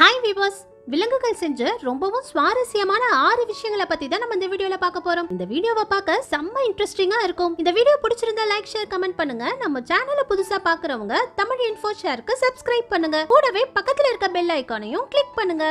hi விவாஸ் விலங்குகள் செஞ்ச ரொம்பவும் சுவாரஸ்யமான ஆறு விஷயங்களை பத்தி தான் நம்ம இந்த வீடியோல பார்க்க போறோம் இந்த வீடியோவை பார்க்க செம்ம இன்ட்ரெஸ்டிங்கா இருக்கும் இந்த வீடியோ பிடிச்சிருந்தா லைக் ஷேர் கமெண்ட் பண்ணுங்க நம்ம சேனலை புதுசா பாக்குறவங்க தமிழ் இன்ஃபோ ஷேருக்கு சப்ஸ்கிரைப் பண்ணுங்க கூடவே பக்கத்துல இருக்க பெல் ஐக்கானையும் கிளிக் பண்ணுங்க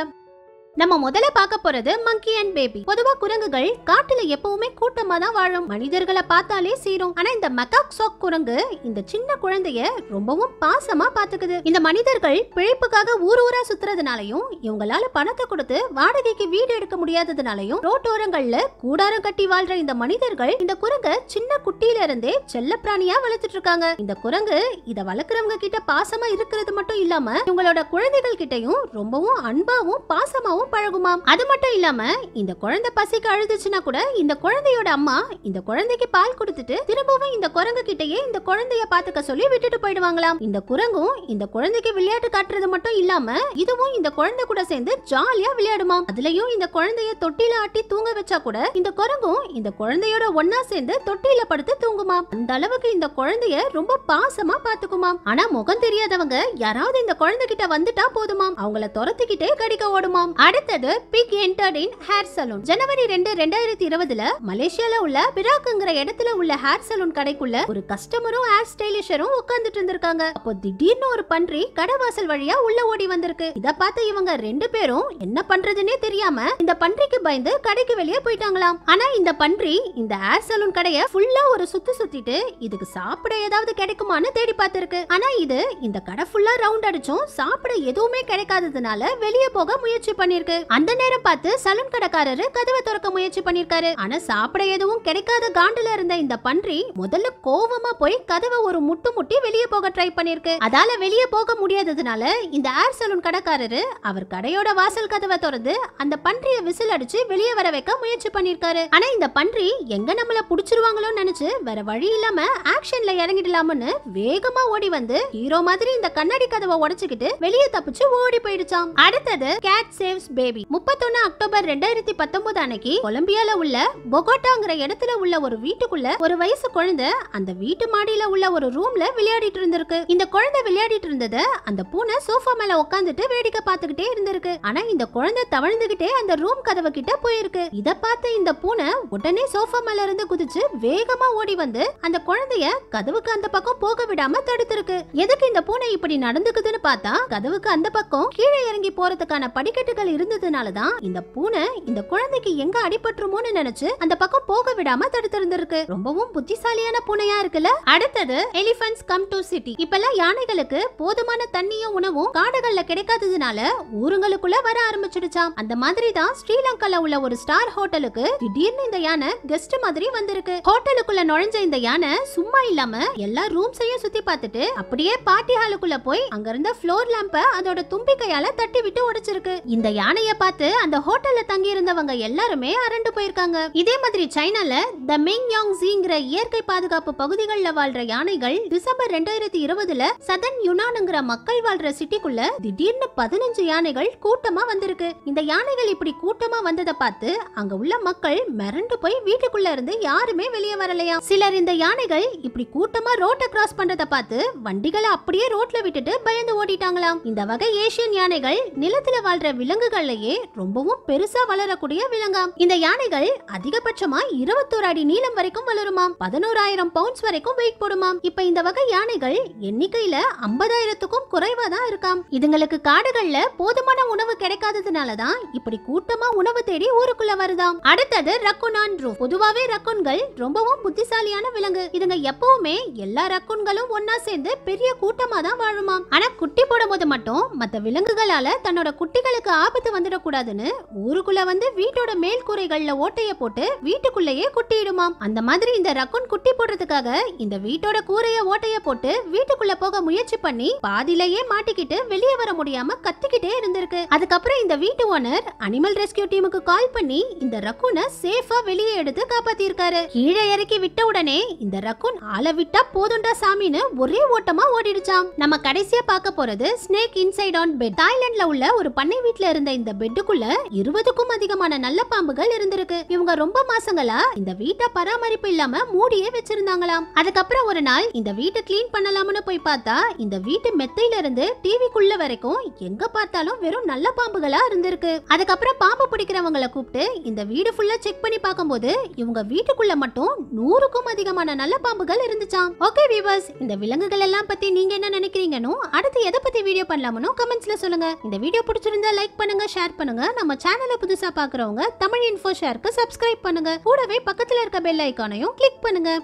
நம்ம முதல்ல பார்க்க போறது மங்கி அண்ட் பேபி பொதுவா குரங்குகள் காட்டுல எப்பவுமே கூட்டமா தான் வாழும் மனிதர்களை பார்த்தாலே சீரும் ஆனா இந்த மெக்காக் குரங்கு இந்த சின்ன குழந்தைய ரொம்பவும் பாசமா பாத்துக்குது இந்த மனிதர்கள் பிழைப்புக்காக ஊர் ஊரா சுத்துறதுனாலையும் இவங்களால பணத்தை கொடுத்து வாடகைக்கு வீடு எடுக்க முடியாததுனாலையும் ரோட்டோரங்கள்ல கூடாரம் கட்டி வாழ்ற இந்த மனிதர்கள் இந்த குரங்க சின்ன குட்டியில இருந்தே செல்ல பிராணியா வளர்த்துட்டு இருக்காங்க இந்த குரங்கு இத வளர்க்குறவங்க கிட்ட பாசமா இருக்கிறது மட்டும் இல்லாம இவங்களோட குழந்தைகள் கிட்டையும் ரொம்பவும் அன்பாவும் பாசமாவும் பழகுமாம் அது மட்டும் இல்லாம இந்த குழந்தை பசிக்கு அழுதுச்சுன்னா கூட இந்த குழந்தையோட அம்மா இந்த குழந்தைக்கு பால் கொடுத்துட்டு திரும்பவும் இந்த குரங்கு கிட்டயே இந்த குழந்தைய பாத்துக்க சொல்லி விட்டுட்டு போயிடுவாங்களாம் இந்த குரங்கும் இந்த குழந்தைக்கு விளையாட்டு காட்டுறது மட்டும் இல்லாம இதுவும் இந்த குழந்தை கூட சேர்ந்து ஜாலியா விளையாடுமாம் அதுலயும் இந்த குழந்தைய தொட்டில ஆட்டி தூங்க வச்சா கூட இந்த குரங்கும் இந்த குழந்தையோட ஒன்னா சேர்ந்து தொட்டில படுத்து தூங்குமாம் அந்த அளவுக்கு இந்த குழந்தைய ரொம்ப பாசமா பாத்துக்குமாம் ஆனா முகம் தெரியாதவங்க யாராவது இந்த குழந்தை கிட்ட வந்துட்டா போதுமாம் அவங்கள துரத்துக்கிட்டே கடிக்க ஓடுமாம் அட அடுத்தது pig entered in hair salon ஜனவரி ரெண்டு ரெண்டாயிரத்தி இருபதுல மலேசியால உள்ள பிராக்குங்கிற இடத்துல உள்ள ஹேர் சலூன் கடைக்குள்ள ஒரு கஸ்டமரும் ஹேர் ஸ்டைலிஷரும் உட்கார்ந்துட்டு இருந்திருக்காங்க அப்போ திடீர்னு ஒரு பன்றி கடைவாசல் வழியா உள்ள ஓடி வந்திருக்கு இத பார்த்து இவங்க ரெண்டு பேரும் என்ன பண்றதுன்னே தெரியாம இந்த பன்றிக்கு பயந்து கடைக்கு வெளியே போயிட்டாங்களாம் ஆனா இந்த பன்றி இந்த ஹேர் சலூன் கடைய ஃபுல்லா ஒரு சுத்து சுத்திட்டு இதுக்கு சாப்பிட ஏதாவது கிடைக்குமான்னு தேடி பார்த்திருக்கு ஆனா இது இந்த கடை ஃபுல்லா ரவுண்ட் அடிச்சும் சாப்பிட எதுவுமே கிடைக்காததுனால வெளியே போக முயற்சி பண்ணிருக்கு இருக்கு அந்த நேரம் பார்த்து சலூன் கடைக்காரரு கதவை துறக்க முயற்சி பண்ணிருக்காரு ஆனா சாப்பிட எதுவும் கிடைக்காத காண்டுல இருந்த இந்த பன்றி முதல்ல கோவமா போய் கதவை ஒரு முட்டு முட்டி வெளியே போக ட்ரை பண்ணிருக்கு அதால வெளியே போக முடியாததுனால இந்த ஏர் சலூன் கடைக்காரரு அவர் கடையோட வாசல் கதவை திறந்து அந்த பன்றியை விசில் அடிச்சு வெளியே வர வைக்க முயற்சி பண்ணிருக்காரு ஆனா இந்த பன்றி எங்க நம்மள புடிச்சிருவாங்களோன்னு நினைச்சு வேற வழி இல்லாம ஆக்ஷன்ல இறங்கிடலாமனு வேகமா ஓடி வந்து ஹீரோ மாதிரி இந்த கண்ணாடி கதவை உடைச்சுக்கிட்டு வெளியே தப்பிச்சு ஓடி போயிடுச்சாம் அடுத்தது கேட் சேவ்ஸ் ரிலீஸ் பேபி முப்பத்தொன்னு அக்டோபர் ரெண்டாயிரத்தி பத்தொன்பது அன்னைக்கு கொலம்பியால உள்ள பொகோட்டாங்கிற இடத்துல உள்ள ஒரு வீட்டுக்குள்ள ஒரு வயசு குழந்தை அந்த வீட்டு மாடியில உள்ள ஒரு ரூம்ல விளையாடிட்டு இருந்திருக்கு இந்த குழந்தை விளையாடிட்டு இருந்தது அந்த பூனை சோஃபா மேல உட்காந்துட்டு வேடிக்கை பார்த்துக்கிட்டே இருந்திருக்கு ஆனா இந்த குழந்தை தவழ்ந்துகிட்டே அந்த ரூம் கதவு கிட்ட போயிருக்கு இத பார்த்து இந்த பூனை உடனே சோஃபா மேல இருந்து குதிச்சு வேகமா ஓடி வந்து அந்த குழந்தைய கதவுக்கு அந்த பக்கம் போக விடாம தடுத்திருக்கு எதுக்கு இந்த பூனை இப்படி நடந்துக்குதுன்னு பார்த்தா கதவுக்கு அந்த பக்கம் கீழே இறங்கி போறதுக்கான படிக்கட்டுகள் இருந்ததுனால தான் இந்த பூனை இந்த குழந்தைக்கு எங்க அடிபட்டுருமோன்னு நினைச்சு அந்த பக்கம் போக விடாம தடுத்திருந்திருக்கு ரொம்பவும் புத்திசாலியான பூனையா இருக்குல்ல அடுத்தது எலிபென்ட்ஸ் கம் டு சிட்டி இப்பெல்லாம் யானைகளுக்கு போதுமான தண்ணியும் உணவும் காடுகள்ல கிடைக்காததுனால ஊருங்களுக்குள்ள வர ஆரம்பிச்சிடுச்சாம் அந்த மாதிரி தான் ஸ்ரீலங்கால உள்ள ஒரு ஸ்டார் ஹோட்டலுக்கு திடீர்னு இந்த யானை கெஸ்ட் மாதிரி வந்திருக்கு ஹோட்டலுக்குள்ள நுழைஞ்ச இந்த யானை சும்மா இல்லாம எல்லா ரூம்ஸையும் சுத்தி பார்த்துட்டு அப்படியே பார்ட்டி ஹாலுக்குள்ள போய் அங்க இருந்த ஃப்ளோர் லேம்ப அதோட தும்பிக்கையால தட்டி விட்டு உடைச்சிருக்கு இந்த யானை யானைய பார்த்து அந்த ஹோட்டல்ல தங்கி இருந்தவங்க எல்லாருமே அரண்டு போயிருக்காங்க இதே மாதிரி சைனால த மிங் யாங் ஜிங்கிற இயற்கை பாதுகாப்பு பகுதிகளில் வாழ்ற யானைகள் டிசம்பர் ரெண்டாயிரத்தி இருபதுல சதன் யுனானுங்கிற மக்கள் வாழ்ற சிட்டிக்குள்ள திடீர்னு பதினஞ்சு யானைகள் கூட்டமா வந்திருக்கு இந்த யானைகள் இப்படி கூட்டமா வந்ததை பார்த்து அங்க உள்ள மக்கள் மிரண்டு போய் வீட்டுக்குள்ள இருந்து யாருமே வெளியே வரலையா சிலர் இந்த யானைகள் இப்படி கூட்டமா ரோட்டை கிராஸ் பண்றதை பார்த்து வண்டிகளை அப்படியே ரோட்ல விட்டுட்டு பயந்து ஓடிட்டாங்களாம் இந்த வகை ஏசியன் யானைகள் நிலத்துல வாழ்ற விலங்குகள் யானைகள்லயே ரொம்பவும் பெருசா வளரக்கூடிய விலங்காம் இந்த யானைகள் அதிகபட்சமா இருபத்தோரு அடி நீளம் வரைக்கும் வளருமாம் பதினோராயிரம் பவுண்ட்ஸ் வரைக்கும் வெயிட் போடுமாம் இப்ப இந்த வகை யானைகள் எண்ணிக்கையில ஐம்பதாயிரத்துக்கும் குறைவா தான் இருக்காம் இதுங்களுக்கு காடுகள்ல போதுமான உணவு கிடைக்காததுனாலதான் இப்படி கூட்டமா உணவு தேடி ஊருக்குள்ள வருதாம் அடுத்தது ரக்குனான் ரூ பொதுவாவே ரக்குன்கள் ரொம்பவும் புத்திசாலியான விலங்கு இதுங்க எப்பவுமே எல்லா ரக்குன்களும் ஒன்னா சேர்ந்து பெரிய கூட்டமா தான் வாழுமாம் ஆனா குட்டி போடும்போது மட்டும் மத்த விலங்குகளால தன்னோட குட்டிகளுக்கு ஆபத்து காத்து வந்துடக்கூடாதுன்னு ஊருக்குள்ள வந்து வீட்டோட மேல் கூரைகள்ல ஓட்டைய போட்டு வீட்டுக்குள்ளேயே குட்டிடுமாம் அந்த மாதிரி இந்த ரக்கூன் குட்டி போடுறதுக்காக இந்த வீட்டோட கூரைய ஓட்டைய போட்டு வீட்டுக்குள்ள போக முயற்சி பண்ணி பாதிலேயே மாட்டிக்கிட்டு வெளியே வர முடியாம கத்திக்கிட்டே இருந்திருக்கு அதுக்கப்புறம் இந்த வீட்டு ஓனர் அனிமல் ரெஸ்கியூ டீமுக்கு கால் பண்ணி இந்த ரக்கூனை சேஃபா வெளியே எடுத்து காப்பாத்திருக்காரு கீழே இறக்கி விட்ட உடனே இந்த ரகுன் ஆள விட்டா போதுண்டா சாமின்னு ஒரே ஓட்டமா ஓடிடுச்சாம் நம்ம கடைசியா பார்க்க போறது ஸ்னேக் இன்சைட் ஆன் பெட் தாய்லாந்துல உள்ள ஒரு பண்ணை வீட்டுல இருந்த இந்த பெட்டுக்குள்ள இருபதுக்கும் அதிகமான நல்ல பாம்புகள் இருந்திருக்கு இவங்க ரொம்ப மாசங்களா இந்த வீட்டை பராமரிப்பு இல்லாம மூடியே வச்சிருந்தாங்களாம் அதுக்கப்புறம் ஒரு நாள் இந்த வீட்டை கிளீன் பண்ணலாம்னு போய் பார்த்தா இந்த வீட்டு மெத்தையில இருந்து டிவிக்குள்ள வரைக்கும் எங்க பார்த்தாலும் வெறும் நல்ல பாம்புகளா இருந்திருக்கு அதுக்கப்புறம் பாம்பு பிடிக்கிறவங்களை கூப்பிட்டு இந்த வீடு ஃபுல்லா செக் பண்ணி பார்க்கும்போது இவங்க வீட்டுக்குள்ள மட்டும் நூறுக்கும் அதிகமான நல்ல பாம்புகள் இருந்துச்சாம் ஓகே வியூவர்ஸ் இந்த விலங்குகள் எல்லாம் பத்தி நீங்க என்ன நினைக்கிறீங்கன்னு அடுத்து எதை பத்தி வீடியோ பண்ணலாம்னு கமெண்ட்ஸ்ல சொல்லுங்க இந்த வீடியோ பிடிச்சிருந்தா லைக் பண்ணுங்க ஷேர் பண்ணுங்க நம்ம சேனலை புதுசா பாக்குறவங்க தமிழ் இன்ஃபோ ஷேருக்கு சப்ஸ்கிரைப் பண்ணுங்க கூடவே பக்கத்துல இருக்க பெல் ஐக்கானையும் கிளிக் பண்ணுங்க